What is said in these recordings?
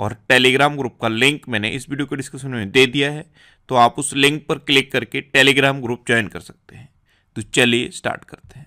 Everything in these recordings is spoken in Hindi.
और टेलीग्राम ग्रुप का लिंक मैंने इस वीडियो के डिस्क्रिप्शन में दे दिया है तो आप उस लिंक पर क्लिक करके टेलीग्राम ग्रुप ज्वाइन कर सकते हैं तो चलिए स्टार्ट करते हैं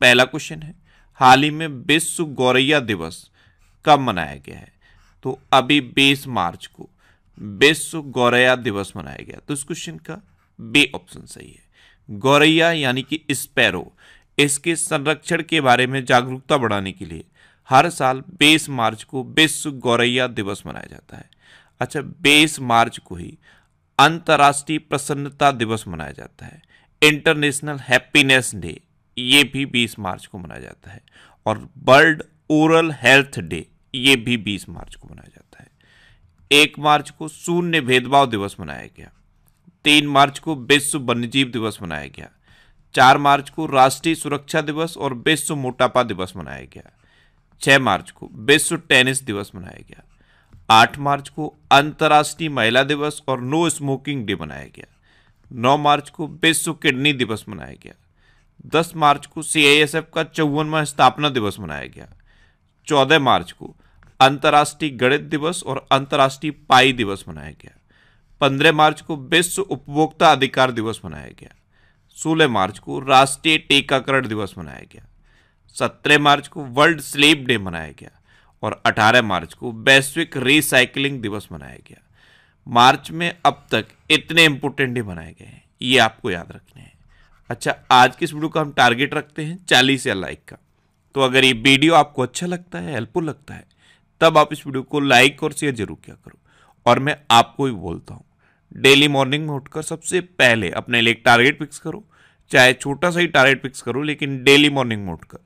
पहला क्वेश्चन है हाल ही में विश्व गौरैया दिवस कब मनाया गया है तो अभी बीस मार्च को विश्व गौरैया दिवस मनाया गया तो इस क्वेश्चन का बी ऑप्शन सही है गौरैया यानी कि स्पैरो इसके संरक्षण के बारे में जागरूकता बढ़ाने के लिए हर साल बीस मार्च को विश्व गौरैया दिवस मनाया जाता है अच्छा बीस मार्च को ही अंतर्राष्ट्रीय प्रसन्नता दिवस मनाया जाता है इंटरनेशनल हैप्पीनेस डे ये भी बीस मार्च को मनाया जाता है और वर्ल्ड ओरल हेल्थ डे ये भी बीस मार्च को मनाया जाता है एक मार्च को शून्य भेदभाव दिवस मनाया गया तीन मार्च को विश्व वन्यजीव दिवस मनाया गया चार मार्च को राष्ट्रीय सुरक्षा दिवस और विश्व मोटापा दिवस मनाया गया छः मार्च को विश्व टेनिस दिवस मनाया गया आठ मार्च को अंतर्राष्ट्रीय महिला दिवस और नो स्मोकिंग डे मनाया गया नौ मार्च को विश्व किडनी दिवस मनाया गया दस मार्च को सी का चौवनवा स्थापना दिवस मनाया गया चौदह मार्च को अंतर्राष्ट्रीय गणित दिवस और अंतर्राष्ट्रीय पाई दिवस मनाया गया पंद्रह मार्च को विश्व उपभोक्ता अधिकार दिवस मनाया गया सोलह मार्च को राष्ट्रीय टीकाकरण दिवस मनाया गया सत्रह मार्च को वर्ल्ड स्लीप डे मनाया गया और 18 मार्च को वैश्विक रिसाइकलिंग दिवस मनाया गया मार्च में अब तक इतने इंपोर्टेंट डे मनाए गए हैं ये आपको याद रखने हैं अच्छा आज की इस वीडियो का हम टारगेट रखते हैं चालीस या लाइक का तो अगर ये वीडियो आपको अच्छा लगता है हेल्पफुल लगता है तब आप इस वीडियो को लाइक और शेयर जरूर किया करो और मैं आपको भी बोलता हूँ डेली मॉर्निंग में उठकर सबसे पहले अपने लिए टारगेट फिक्स करो चाहे छोटा सा ही टारगेट फिक्स करो लेकिन डेली मॉर्निंग में उठकर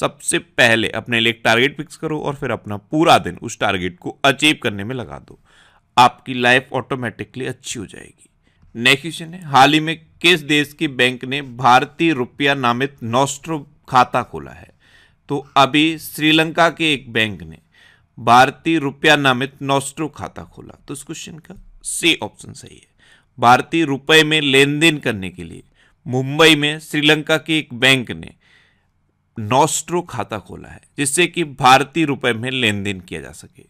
सबसे पहले अपने लिए एक टारगेट फिक्स करो और फिर अपना पूरा दिन उस टारगेट को अचीव करने में लगा दो आपकी लाइफ ऑटोमेटिकली अच्छी हो जाएगी नेक्स्ट क्वेश्चन है हाल ही में किस देश की बैंक ने भारतीय रुपया नामित नोस्ट्रो खाता खोला है तो अभी श्रीलंका के एक बैंक ने भारतीय रुपया नामित नोस्ट्रो खाता खोला तो इस क्वेश्चन का सी ऑप्शन सही है भारतीय रुपये में लेन देन करने के लिए मुंबई में श्रीलंका के एक बैंक ने नॉस्ट्रो खाता खोला है जिससे कि भारतीय रुपए में लेन देन किया जा सके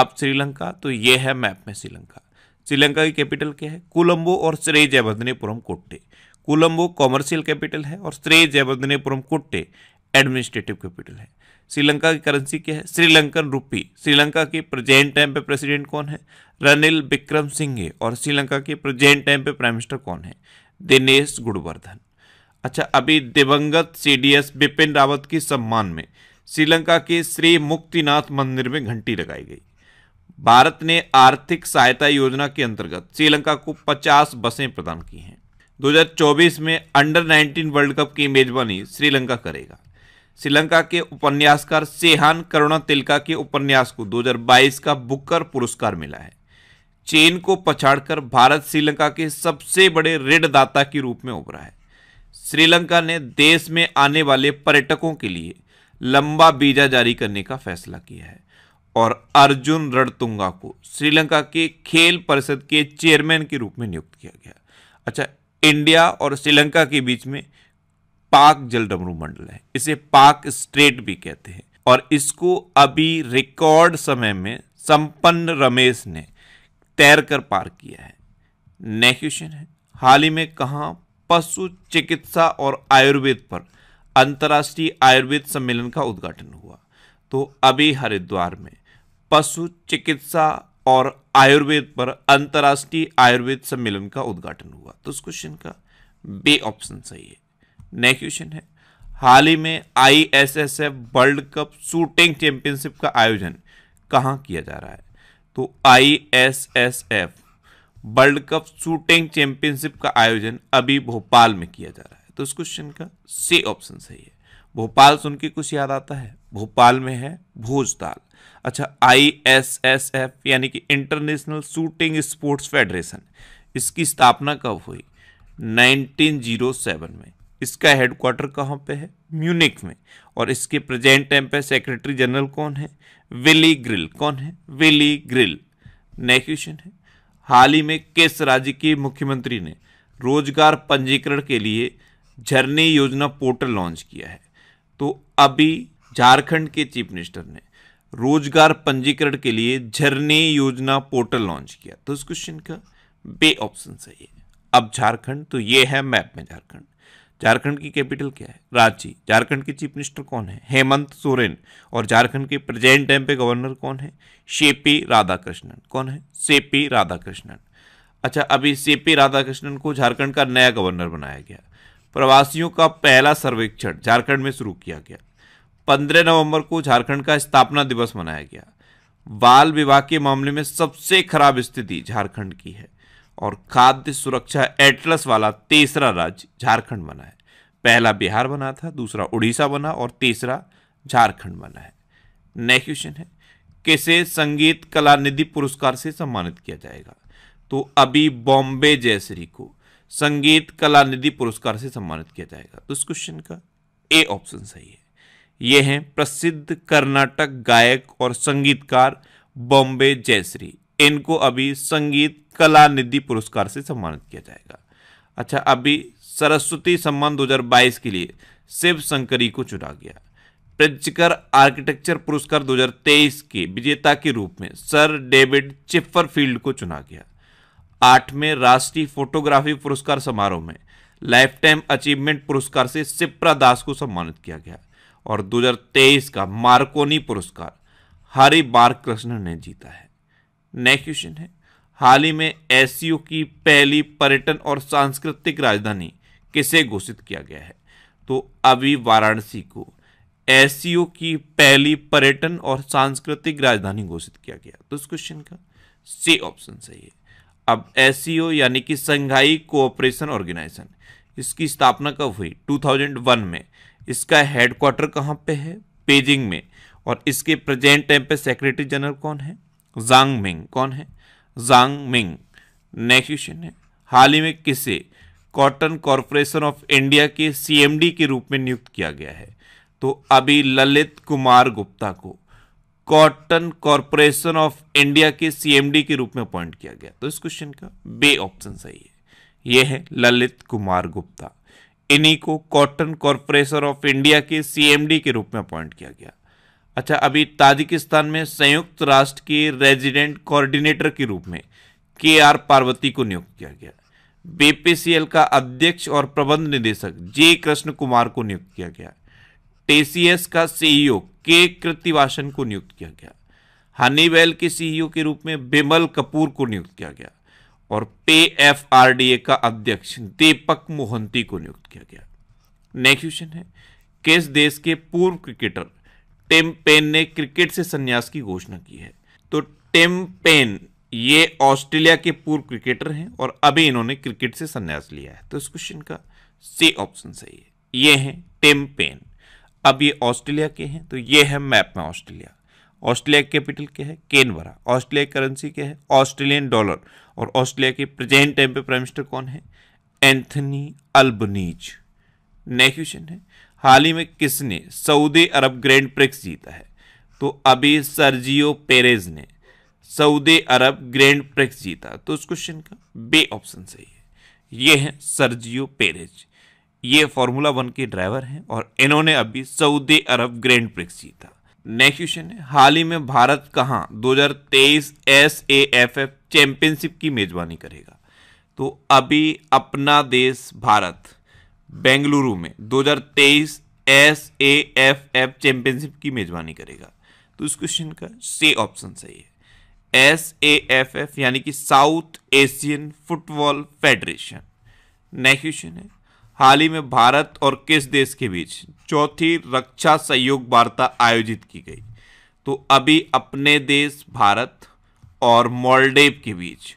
अब श्रीलंका तो ये है मैप में श्रीलंका श्रीलंका की कैपिटल क्या है कोलंबो और श्रेय जयवर्धनीपुरम कोट्टे कोलंबो कॉमर्शियल कैपिटल है और श्रेय जयवर्धनीपुरम कोट्टे एडमिनिस्ट्रेटिव कैपिटल है श्रीलंका की करेंसी क्या है श्रीलंकन रूपी श्रीलंका के प्रेजेंट टाइम पे प्रेसिडेंट कौन है रनिल विक्रम सिंघे और श्रीलंका के प्रेजेंट टाइम पे प्राइम मिनिस्टर कौन है दिनेश गुणवर्धन अच्छा अभी दिवंगत सीडीएस बिपिन रावत के सम्मान में श्रीलंका के श्री मुक्तिनाथ मंदिर में घंटी लगाई गई भारत ने आर्थिक सहायता योजना के अंतर्गत श्रीलंका को 50 बसें प्रदान की हैं 2024 में अंडर 19 वर्ल्ड कप की मेजबानी श्रीलंका करेगा श्रीलंका के उपन्यासकार सेहान करुणा तिलका के उपन्यास को 2022 का बुकर पुरस्कार मिला है चीन को पछाड़कर भारत श्रीलंका के सबसे बड़े ऋणदाता के रूप में उभरा है श्रीलंका ने देश में आने वाले पर्यटकों के लिए लंबा वीजा जारी करने का फैसला किया है और अर्जुन रणतुंगा को श्रीलंका के खेल परिषद के चेयरमैन के रूप में नियुक्त किया गया अच्छा इंडिया और श्रीलंका के बीच में पाक जल डमरू मंडल है इसे पाक स्ट्रेट भी कहते हैं और इसको अभी रिकॉर्ड समय में संपन्न रमेश ने तैरकर पार किया है नेक्स्ट क्वेश्चन है हाल ही में कहाँ पशु चिकित्सा और आयुर्वेद पर अंतर्राष्ट्रीय आयुर्वेद सम्मेलन का उद्घाटन हुआ तो अभी हरिद्वार में पशु चिकित्सा और आयुर्वेद पर अंतर्राष्ट्रीय आयुर्वेद सम्मेलन का उद्घाटन हुआ तो उस क्वेश्चन का बी ऑप्शन सही है नेक्स्ट क्वेश्चन है हाल ही में I S S F world cup shooting championship का आयोजन कहाँ किया जा रहा है तो I S S F world cup shooting championship का आयोजन अभी भोपाल में किया जा रहा है तो इस क्वेश्चन का सी ऑप्शन सही है भोपाल सुन के कुछ याद आता है भोपाल में है भोजताल अच्छा आई एस एस एफ यानी कि इंटरनेशनल शूटिंग स्पोर्ट्स फेडरेशन इसकी स्थापना कब हुई 1907 में इसका हेडक्वार्टर कहाँ पे है म्यूनिक में और इसके प्रेजेंट टाइम पे सेक्रेटरी जनरल कौन है विली ग्रिल कौन है विली ग्रिल नेक्स्ट क्वेश्चन है हाल ही में किस राज्य के मुख्यमंत्री ने रोजगार पंजीकरण के लिए झरने योजना पोर्टल लॉन्च किया है तो अभी झारखंड के चीफ मिनिस्टर ने रोजगार पंजीकरण के लिए झरने योजना पोर्टल लॉन्च किया तो इस क्वेश्चन का बे ऑप्शन सही है अब झारखंड तो ये है मैप में झारखंड झारखंड की कैपिटल क्या है रांची झारखंड के चीफ मिनिस्टर कौन है हेमंत सोरेन और झारखंड के प्रेजेंट टाइम पे गवर्नर कौन है पी राधाकृष्णन कौन है पी राधाकृष्णन अच्छा अभी पी राधाकृष्णन को झारखंड का नया गवर्नर बनाया गया प्रवासियों का पहला सर्वेक्षण झारखंड में शुरू किया गया पंद्रह नवम्बर को झारखंड का स्थापना दिवस मनाया गया बाल विवाह के मामले में सबसे खराब स्थिति झारखंड की है और खाद्य सुरक्षा एटलस वाला तीसरा राज्य झारखंड बना है पहला बिहार बना था दूसरा उड़ीसा बना और तीसरा झारखंड बना है नेक्स्ट क्वेश्चन है किसे संगीत कला निधि पुरस्कार से सम्मानित किया जाएगा तो अभी बॉम्बे जयश्री को संगीत कला निधि पुरस्कार से सम्मानित किया जाएगा तो इस क्वेश्चन का ए ऑप्शन सही है ये हैं प्रसिद्ध कर्नाटक गायक और संगीतकार बॉम्बे जयश्री इनको अभी संगीत कला निधि पुरस्कार से सम्मानित किया जाएगा अच्छा अभी सरस्वती सम्मान 2022 के लिए शिव शंकरी को चुना गया प्रिंचकर आर्किटेक्चर पुरस्कार 2023 के विजेता के रूप में सर डेविड चिप्फरफील्ड को चुना गया आठवें राष्ट्रीय फोटोग्राफी पुरस्कार समारोह में लाइफ टाइम अचीवमेंट पुरस्कार से सिप्रा दास को सम्मानित किया गया और 2023 का मार्कोनी पुरस्कार हरि बार कृष्ण ने जीता है नेक्स्ट क्वेश्चन है हाल ही में एस की पहली पर्यटन और सांस्कृतिक राजधानी किसे घोषित किया गया है तो अभी वाराणसी को एस की पहली पर्यटन और सांस्कृतिक राजधानी घोषित किया गया तो इस क्वेश्चन का सी ऑप्शन सही है अब एस यानी कि संघाई कोऑपरेशन ऑर्गेनाइजेशन इसकी स्थापना कब हुई 2001 में इसका हेडक्वार्टर कहाँ पे है बीजिंग में और इसके प्रेजेंट टाइम पे सेक्रेटरी जनरल कौन है जांग मिंग कौन है जांग मिंग नेक्स्ट क्वेश्चन है हाल ही में किसे कॉटन कॉरपोरेशन ऑफ इंडिया के सीएमडी के रूप में नियुक्त किया गया है तो अभी ललित कुमार गुप्ता को कॉटन कॉरपोरेशन ऑफ इंडिया के सीएमडी के रूप में अपॉइंट किया गया तो इस क्वेश्चन का बे ऑप्शन सही है यह है ललित कुमार गुप्ता इन्हीं को कॉटन कॉरपोरेशन ऑफ इंडिया के सीएमडी के रूप में अपॉइंट किया गया अच्छा अभी ताजिकिस्तान में संयुक्त राष्ट्र की रेजिडेंट कोऑर्डिनेटर के रूप में के आर पार्वती को नियुक्त किया गया बीपीसीएल का अध्यक्ष और प्रबंध निदेशक जे कृष्ण कुमार को नियुक्त किया गया टीसीएस का सीईओ e के कृतिवासन को नियुक्त किया गया हनीवेल के सीईओ e के रूप में बिमल कपूर को नियुक्त किया गया और पे एफ आर डी ए का अध्यक्ष दीपक मोहंती को नियुक्त किया गया नेक्स्ट क्वेश्चन है किस देश के पूर्व क्रिकेटर टिम पेन ने क्रिकेट से संन्यास की घोषणा की है तो टिम पेन ये ऑस्ट्रेलिया के पूर्व क्रिकेटर हैं और अभी इन्होंने क्रिकेट से संन्यास लिया है तो इस क्वेश्चन का सी ऑप्शन सही है ये हैं टिम पेन अब ये ऑस्ट्रेलिया के हैं तो ये है मैप में ऑस्ट्रेलिया ऑस्ट्रेलिया कैपिटल क्या है केनवरा ऑस्ट्रेलिया करेंसी क्या है ऑस्ट्रेलियन डॉलर और ऑस्ट्रेलिया के प्रेजेंट टाइम पे प्राइम मिनिस्टर कौन है एंथनी अल्बनीज नेक्स्ट क्वेश्चन है हाल ही में किसने सऊदी अरब ग्रैंड प्रिक्स जीता है तो अभी सर्जियो पेरेज ने सऊदी अरब ग्रैंड प्रिक्स जीता तो उस क्वेश्चन का बे ऑप्शन सही है ये है सर्जियो पेरेज ये फार्मूला वन के ड्राइवर हैं और इन्होंने अभी Saudi Arab grand prix next question question है हाल ही में भारत कहाँ 2023 S A F F championship की मेजबानी करेगा तो अभी अपना देश भारत बेंगलुरु में 2023 S A F F championship की मेजबानी करेगा तो इस क्वेश्चन का सी ऑप्शन सही है एस ए एफ एफ यानी कि South Asian football federation next question है हाल ही में भारत और किस देश के बीच चौथी रक्षा सहयोग वार्ता आयोजित की गई तो अभी अपने देश भारत और मॉलडेव के बीच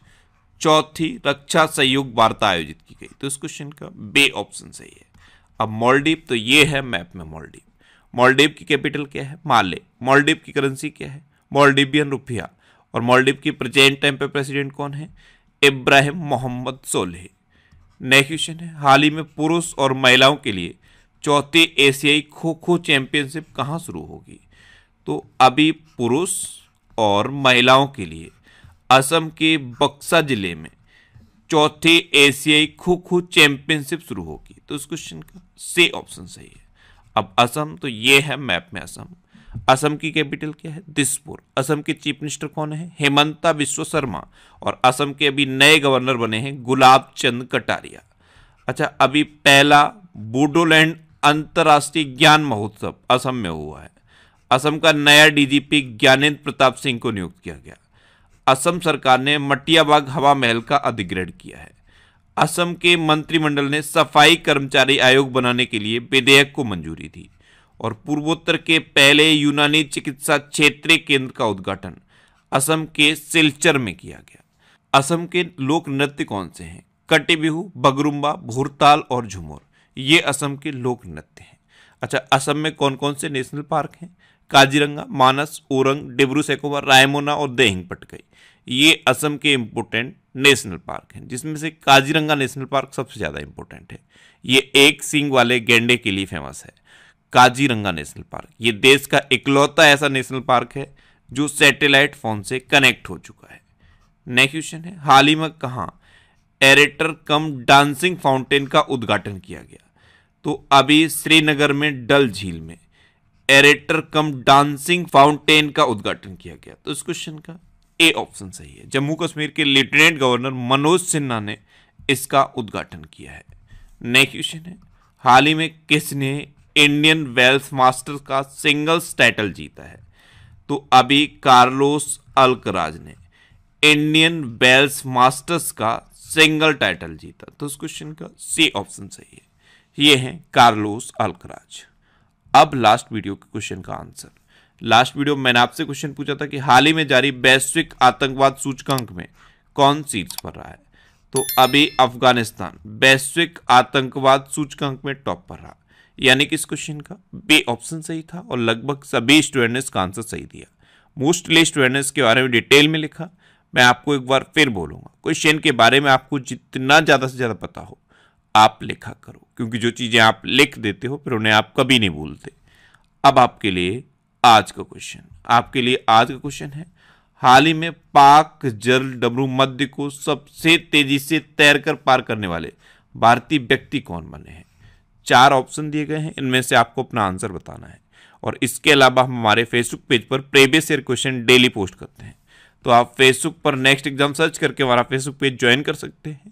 चौथी रक्षा सहयोग वार्ता आयोजित की गई तो इस क्वेश्चन का बे ऑप्शन सही है अब मॉलडीव तो ये है मैप में मॉलडीव मॉलडीव की कैपिटल क्या है माले मॉलडीव की करेंसी क्या है मॉलडीवियन रुपया और मॉलडीव की प्रेजेंट टाइम पे प्रेसिडेंट कौन है इब्राहिम मोहम्मद सोलह नेक्स्ट क्वेश्चन है हाल ही में पुरुष और महिलाओं के लिए चौथी एशियाई खो खो चैंपियनशिप कहाँ शुरू होगी तो अभी पुरुष और महिलाओं के लिए असम के बक्सा जिले में चौथी एशियाई खो खो चैंपियनशिप शुरू होगी तो इस क्वेश्चन का से ऑप्शन सही है अब असम तो ये है मैप में असम असम की कैपिटल क्या है दिसपुर असम के चीफ मिनिस्टर कौन है हेमंता विश्व शर्मा और असम के अभी नए गवर्नर बने हैं गुलाब चंद कटारिया अच्छा अभी पहला बोडोलैंड अंतर्राष्ट्रीय ज्ञान महोत्सव असम में हुआ है असम का नया डीजीपी ज्ञानेन्द्र प्रताप सिंह को नियुक्त किया गया असम सरकार ने मटियाबाग हवा महल का अधिग्रहण किया है असम के मंत्रिमंडल ने सफाई कर्मचारी आयोग बनाने के लिए विधेयक को मंजूरी दी और पूर्वोत्तर के पहले यूनानी चिकित्सा क्षेत्रीय केंद्र का उद्घाटन असम के सिलचर में किया गया असम के लोक नृत्य कौन से हैं कटिबिहू बिहू बगरुम्बा भूरताल और झुमोर ये असम के लोक नृत्य हैं अच्छा असम में कौन कौन से नेशनल पार्क हैं काजीरंगा मानस ओरंग डिब्रू सैकोवा रायमोना और देहिंग पटकई ये असम के इम्पोर्टेंट नेशनल पार्क हैं जिसमें से काजीरंगा नेशनल पार्क सबसे ज़्यादा इम्पोर्टेंट है ये एक सिंग वाले गेंडे के लिए फेमस है काजीरंगा नेशनल पार्क ये देश का इकलौता ऐसा नेशनल पार्क है जो सैटेलाइट फ़ोन से कनेक्ट हो चुका है नेक्स्ट क्वेश्चन है हाल ही में कहाँ एरेटर कम डांसिंग फाउंटेन का उद्घाटन किया गया तो अभी श्रीनगर में डल झील में एरेटर कम डांसिंग फाउंटेन का उद्घाटन किया गया तो इस क्वेश्चन का ए ऑप्शन सही है जम्मू कश्मीर के लेफ्टिनेंट गवर्नर मनोज सिन्हा ने इसका उद्घाटन किया है नेक्स्ट क्वेश्चन है हाल ही में किसने इंडियन वेल्थ मास्टर का सिंगल्स टाइटल जीता है तो अभी कार्लोस अल्कराज ने इंडियन वेल्स मास्टर्स का सिंगल टाइटल जीता तो उस क्वेश्चन का सी ऑप्शन सही है ये हैं कार्लोस अल्कराज अब लास्ट वीडियो के क्वेश्चन का आंसर लास्ट वीडियो मैंने आपसे क्वेश्चन पूछा था कि हाल ही में जारी वैश्विक आतंकवाद सूचकांक में कौन सीट्स पर रहा है तो अभी अफगानिस्तान वैश्विक आतंकवाद सूचकांक में टॉप पर रहा यानी कि इस क्वेश्चन का बी ऑप्शन सही था और लगभग सभी स्टूडेंट ने इसका आंसर सही दिया मोस्टली स्टूडेंट्स के बारे में डिटेल में लिखा मैं आपको एक बार फिर बोलूंगा क्वेश्चन के बारे में आपको जितना ज़्यादा से ज़्यादा पता हो आप लिखा करो क्योंकि जो चीज़ें आप लिख देते हो फिर उन्हें आप कभी नहीं भूलते अब आपके लिए आज का क्वेश्चन आपके लिए आज का क्वेश्चन है हाल ही में पाक जल डबरू मध्य को सबसे तेजी से तैरकर पार करने वाले भारतीय व्यक्ति कौन बने हैं चार ऑप्शन दिए गए हैं इनमें से आपको अपना आंसर बताना है और इसके अलावा हम हमारे फेसबुक पेज पर previous year question daily post करते हैं तो आप फेसबुक पर नेक्स्ट एग्जाम सर्च करके हमारा फेसबुक पेज ज्वाइन कर सकते हैं